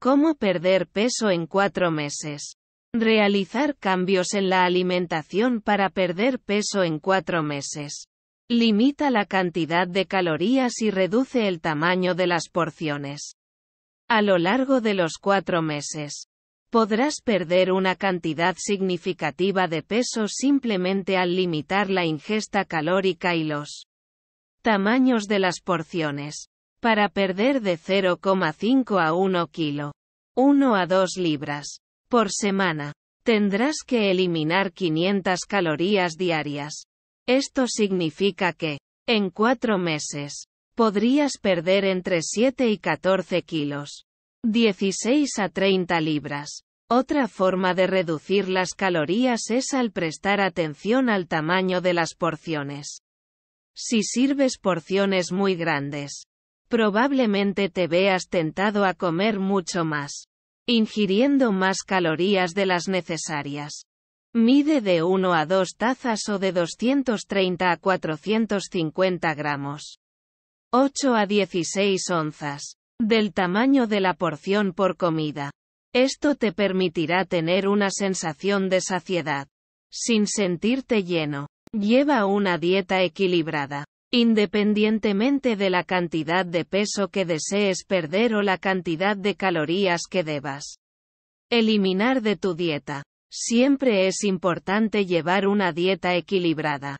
Cómo perder peso en cuatro meses. Realizar cambios en la alimentación para perder peso en cuatro meses. Limita la cantidad de calorías y reduce el tamaño de las porciones. A lo largo de los cuatro meses, podrás perder una cantidad significativa de peso simplemente al limitar la ingesta calórica y los tamaños de las porciones. Para perder de 0,5 a 1 kilo. 1 a 2 libras. Por semana. Tendrás que eliminar 500 calorías diarias. Esto significa que, en 4 meses, podrías perder entre 7 y 14 kilos. 16 a 30 libras. Otra forma de reducir las calorías es al prestar atención al tamaño de las porciones. Si sirves porciones muy grandes, probablemente te veas tentado a comer mucho más, ingiriendo más calorías de las necesarias. Mide de 1 a 2 tazas o de 230 a 450 gramos. 8 a 16 onzas. Del tamaño de la porción por comida. Esto te permitirá tener una sensación de saciedad. Sin sentirte lleno. Lleva una dieta equilibrada. Independientemente de la cantidad de peso que desees perder o la cantidad de calorías que debas eliminar de tu dieta. Siempre es importante llevar una dieta equilibrada.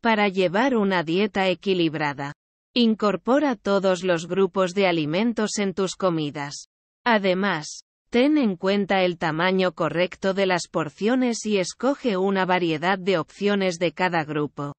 Para llevar una dieta equilibrada, incorpora todos los grupos de alimentos en tus comidas. Además, ten en cuenta el tamaño correcto de las porciones y escoge una variedad de opciones de cada grupo.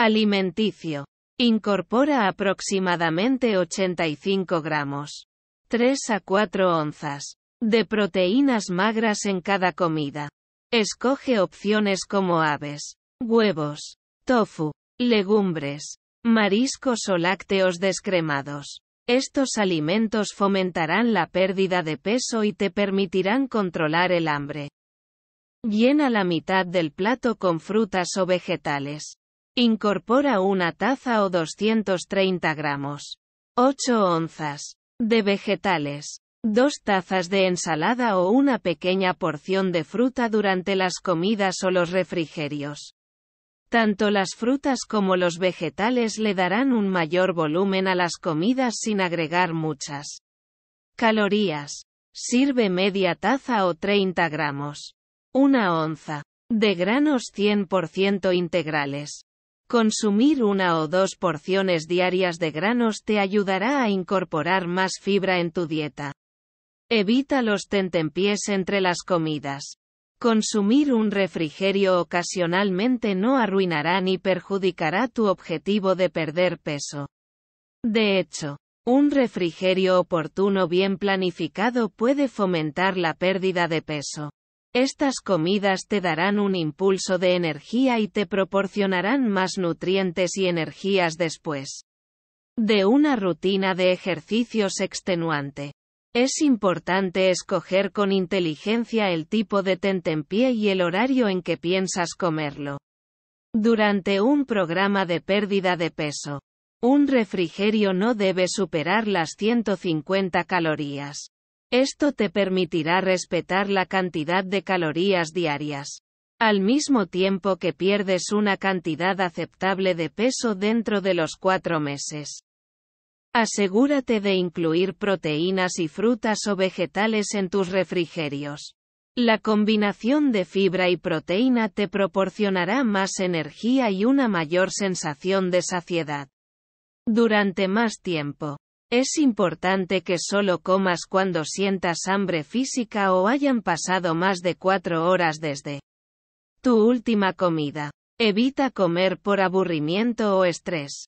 Alimenticio. Incorpora aproximadamente 85 gramos. 3 a 4 onzas. De proteínas magras en cada comida. Escoge opciones como aves, huevos, tofu, legumbres, mariscos o lácteos descremados. Estos alimentos fomentarán la pérdida de peso y te permitirán controlar el hambre. Llena la mitad del plato con frutas o vegetales. Incorpora una taza o 230 gramos. 8 onzas. De vegetales. 2 tazas de ensalada o una pequeña porción de fruta durante las comidas o los refrigerios. Tanto las frutas como los vegetales le darán un mayor volumen a las comidas sin agregar muchas calorías. Sirve media taza o 30 gramos. Una onza. De granos 100% integrales. Consumir una o dos porciones diarias de granos te ayudará a incorporar más fibra en tu dieta. Evita los tentempiés entre las comidas. Consumir un refrigerio ocasionalmente no arruinará ni perjudicará tu objetivo de perder peso. De hecho, un refrigerio oportuno bien planificado puede fomentar la pérdida de peso. Estas comidas te darán un impulso de energía y te proporcionarán más nutrientes y energías después de una rutina de ejercicios extenuante. Es importante escoger con inteligencia el tipo de tentempié y el horario en que piensas comerlo. Durante un programa de pérdida de peso, un refrigerio no debe superar las 150 calorías. Esto te permitirá respetar la cantidad de calorías diarias. Al mismo tiempo que pierdes una cantidad aceptable de peso dentro de los cuatro meses. Asegúrate de incluir proteínas y frutas o vegetales en tus refrigerios. La combinación de fibra y proteína te proporcionará más energía y una mayor sensación de saciedad. Durante más tiempo. Es importante que solo comas cuando sientas hambre física o hayan pasado más de cuatro horas desde tu última comida. Evita comer por aburrimiento o estrés.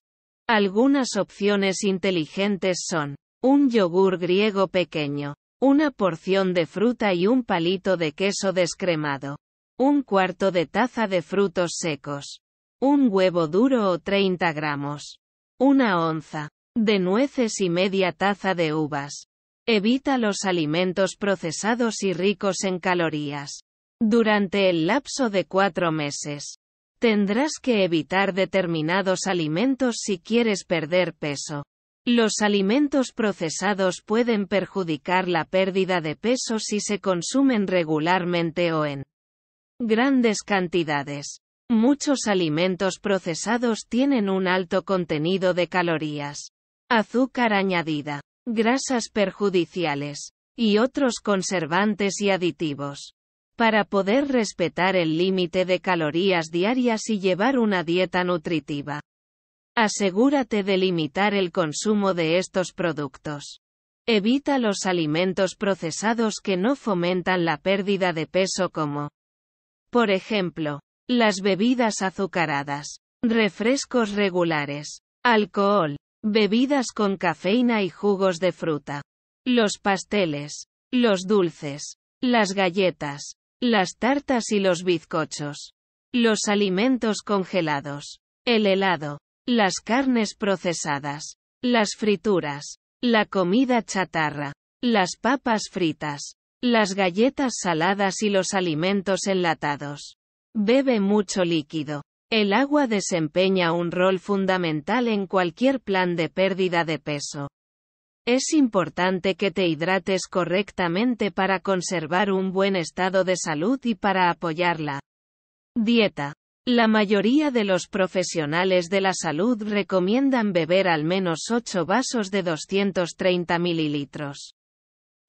Algunas opciones inteligentes son un yogur griego pequeño, una porción de fruta y un palito de queso descremado, un cuarto de taza de frutos secos, un huevo duro o 30 gramos, una onza, de nueces y media taza de uvas. Evita los alimentos procesados y ricos en calorías. Durante el lapso de cuatro meses, tendrás que evitar determinados alimentos si quieres perder peso. Los alimentos procesados pueden perjudicar la pérdida de peso si se consumen regularmente o en grandes cantidades. Muchos alimentos procesados tienen un alto contenido de calorías azúcar añadida, grasas perjudiciales, y otros conservantes y aditivos. Para poder respetar el límite de calorías diarias y llevar una dieta nutritiva. Asegúrate de limitar el consumo de estos productos. Evita los alimentos procesados que no fomentan la pérdida de peso como, por ejemplo, las bebidas azucaradas, refrescos regulares, alcohol, Bebidas con cafeína y jugos de fruta. Los pasteles. Los dulces. Las galletas. Las tartas y los bizcochos. Los alimentos congelados. El helado. Las carnes procesadas. Las frituras. La comida chatarra. Las papas fritas. Las galletas saladas y los alimentos enlatados. Bebe mucho líquido. El agua desempeña un rol fundamental en cualquier plan de pérdida de peso. Es importante que te hidrates correctamente para conservar un buen estado de salud y para apoyarla. Dieta. La mayoría de los profesionales de la salud recomiendan beber al menos 8 vasos de 230 mililitros.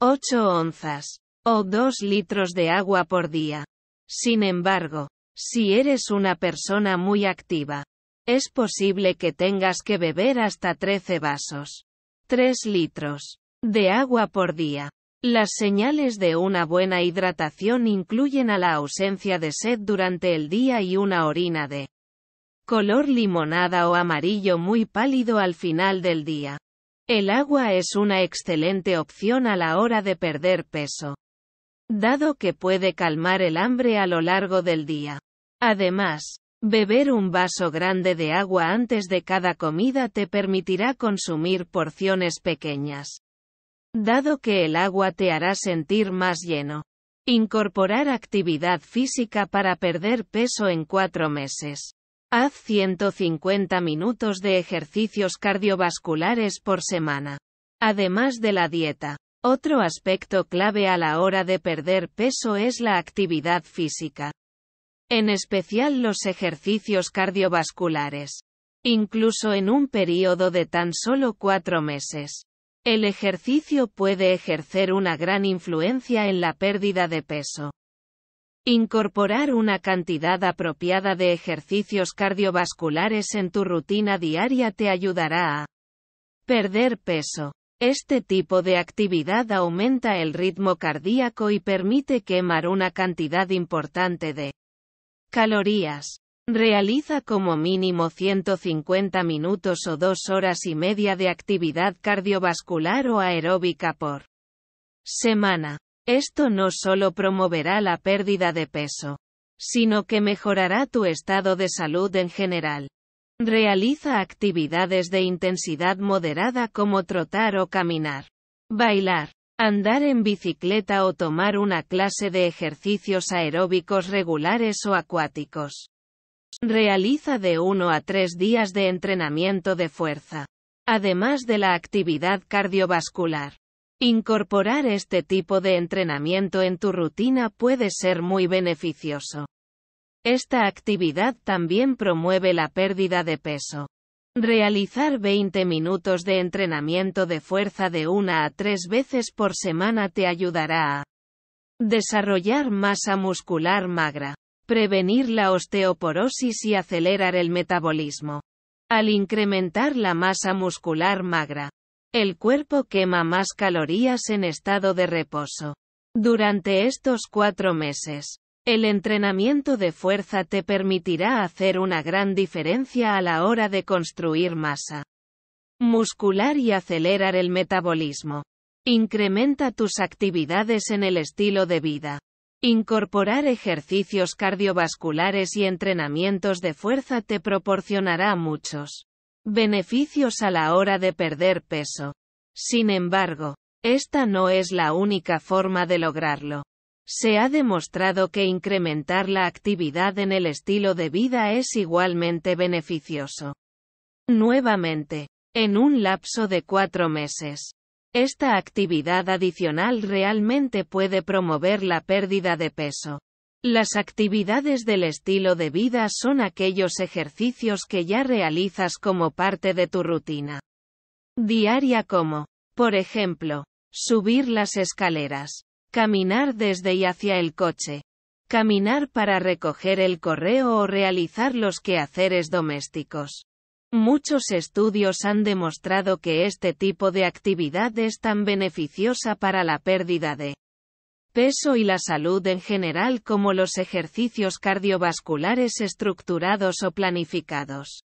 8 onzas. O 2 litros de agua por día. Sin embargo, si eres una persona muy activa, es posible que tengas que beber hasta 13 vasos. 3 litros de agua por día. Las señales de una buena hidratación incluyen a la ausencia de sed durante el día y una orina de color limonada o amarillo muy pálido al final del día. El agua es una excelente opción a la hora de perder peso, dado que puede calmar el hambre a lo largo del día. Además, beber un vaso grande de agua antes de cada comida te permitirá consumir porciones pequeñas. Dado que el agua te hará sentir más lleno. Incorporar actividad física para perder peso en cuatro meses. Haz 150 minutos de ejercicios cardiovasculares por semana. Además de la dieta. Otro aspecto clave a la hora de perder peso es la actividad física en especial los ejercicios cardiovasculares. Incluso en un periodo de tan solo cuatro meses. El ejercicio puede ejercer una gran influencia en la pérdida de peso. Incorporar una cantidad apropiada de ejercicios cardiovasculares en tu rutina diaria te ayudará a perder peso. Este tipo de actividad aumenta el ritmo cardíaco y permite quemar una cantidad importante de Calorías. Realiza como mínimo 150 minutos o dos horas y media de actividad cardiovascular o aeróbica por semana. Esto no solo promoverá la pérdida de peso, sino que mejorará tu estado de salud en general. Realiza actividades de intensidad moderada como trotar o caminar, bailar, Andar en bicicleta o tomar una clase de ejercicios aeróbicos regulares o acuáticos. Realiza de 1 a 3 días de entrenamiento de fuerza. Además de la actividad cardiovascular. Incorporar este tipo de entrenamiento en tu rutina puede ser muy beneficioso. Esta actividad también promueve la pérdida de peso. Realizar 20 minutos de entrenamiento de fuerza de una a tres veces por semana te ayudará a desarrollar masa muscular magra, prevenir la osteoporosis y acelerar el metabolismo. Al incrementar la masa muscular magra, el cuerpo quema más calorías en estado de reposo. Durante estos cuatro meses, el entrenamiento de fuerza te permitirá hacer una gran diferencia a la hora de construir masa muscular y acelerar el metabolismo. Incrementa tus actividades en el estilo de vida. Incorporar ejercicios cardiovasculares y entrenamientos de fuerza te proporcionará muchos beneficios a la hora de perder peso. Sin embargo, esta no es la única forma de lograrlo. Se ha demostrado que incrementar la actividad en el estilo de vida es igualmente beneficioso. Nuevamente, en un lapso de cuatro meses, esta actividad adicional realmente puede promover la pérdida de peso. Las actividades del estilo de vida son aquellos ejercicios que ya realizas como parte de tu rutina diaria como, por ejemplo, subir las escaleras, Caminar desde y hacia el coche. Caminar para recoger el correo o realizar los quehaceres domésticos. Muchos estudios han demostrado que este tipo de actividad es tan beneficiosa para la pérdida de peso y la salud en general como los ejercicios cardiovasculares estructurados o planificados.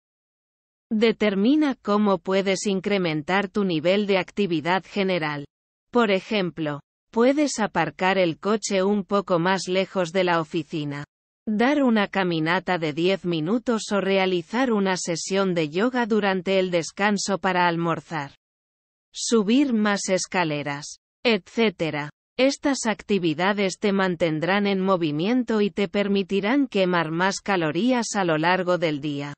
Determina cómo puedes incrementar tu nivel de actividad general. Por ejemplo, Puedes aparcar el coche un poco más lejos de la oficina. Dar una caminata de 10 minutos o realizar una sesión de yoga durante el descanso para almorzar. Subir más escaleras, etc. Estas actividades te mantendrán en movimiento y te permitirán quemar más calorías a lo largo del día.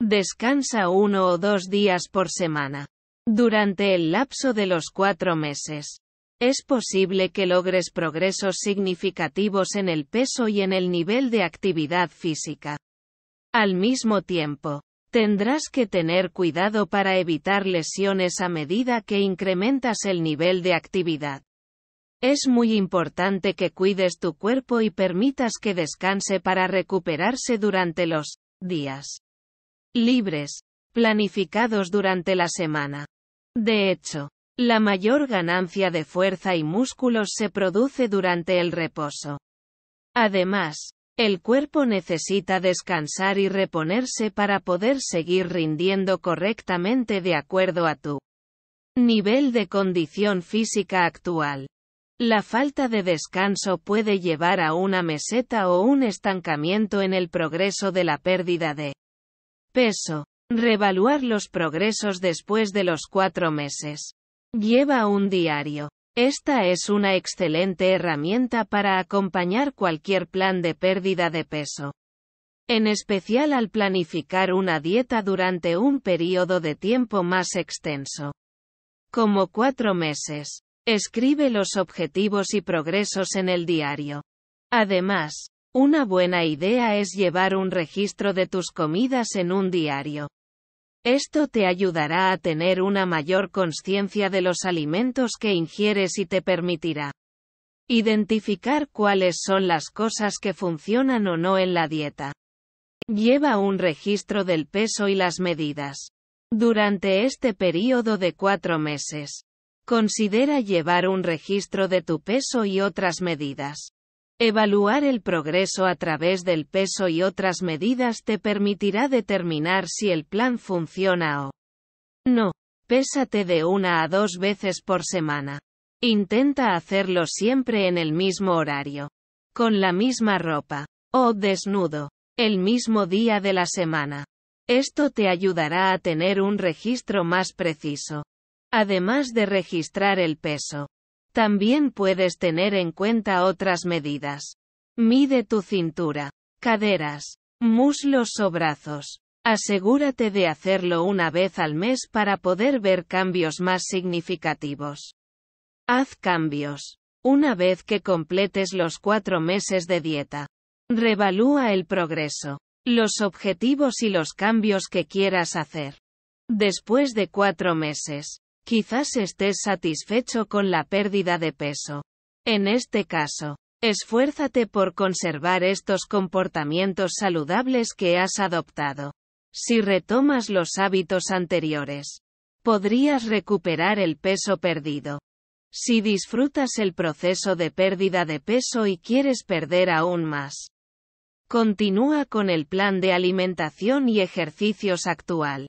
Descansa uno o dos días por semana. Durante el lapso de los cuatro meses. Es posible que logres progresos significativos en el peso y en el nivel de actividad física. Al mismo tiempo, tendrás que tener cuidado para evitar lesiones a medida que incrementas el nivel de actividad. Es muy importante que cuides tu cuerpo y permitas que descanse para recuperarse durante los días libres planificados durante la semana. De hecho, la mayor ganancia de fuerza y músculos se produce durante el reposo. Además, el cuerpo necesita descansar y reponerse para poder seguir rindiendo correctamente de acuerdo a tu nivel de condición física actual. La falta de descanso puede llevar a una meseta o un estancamiento en el progreso de la pérdida de peso. Revaluar los progresos después de los cuatro meses. Lleva un diario. Esta es una excelente herramienta para acompañar cualquier plan de pérdida de peso. En especial al planificar una dieta durante un período de tiempo más extenso. Como cuatro meses. Escribe los objetivos y progresos en el diario. Además, una buena idea es llevar un registro de tus comidas en un diario. Esto te ayudará a tener una mayor conciencia de los alimentos que ingieres y te permitirá identificar cuáles son las cosas que funcionan o no en la dieta. Lleva un registro del peso y las medidas. Durante este período de cuatro meses, considera llevar un registro de tu peso y otras medidas. Evaluar el progreso a través del peso y otras medidas te permitirá determinar si el plan funciona o no. Pésate de una a dos veces por semana. Intenta hacerlo siempre en el mismo horario. Con la misma ropa. O desnudo. El mismo día de la semana. Esto te ayudará a tener un registro más preciso. Además de registrar el peso. También puedes tener en cuenta otras medidas. Mide tu cintura, caderas, muslos o brazos. Asegúrate de hacerlo una vez al mes para poder ver cambios más significativos. Haz cambios. Una vez que completes los cuatro meses de dieta, revalúa el progreso, los objetivos y los cambios que quieras hacer. Después de cuatro meses, Quizás estés satisfecho con la pérdida de peso. En este caso, esfuérzate por conservar estos comportamientos saludables que has adoptado. Si retomas los hábitos anteriores, podrías recuperar el peso perdido. Si disfrutas el proceso de pérdida de peso y quieres perder aún más, continúa con el plan de alimentación y ejercicios actual.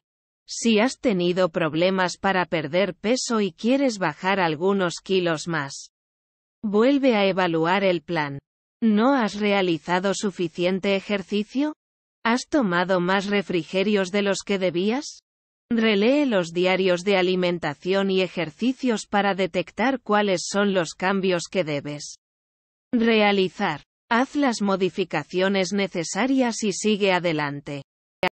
Si has tenido problemas para perder peso y quieres bajar algunos kilos más, vuelve a evaluar el plan. ¿No has realizado suficiente ejercicio? ¿Has tomado más refrigerios de los que debías? Relee los diarios de alimentación y ejercicios para detectar cuáles son los cambios que debes realizar. Haz las modificaciones necesarias y sigue adelante.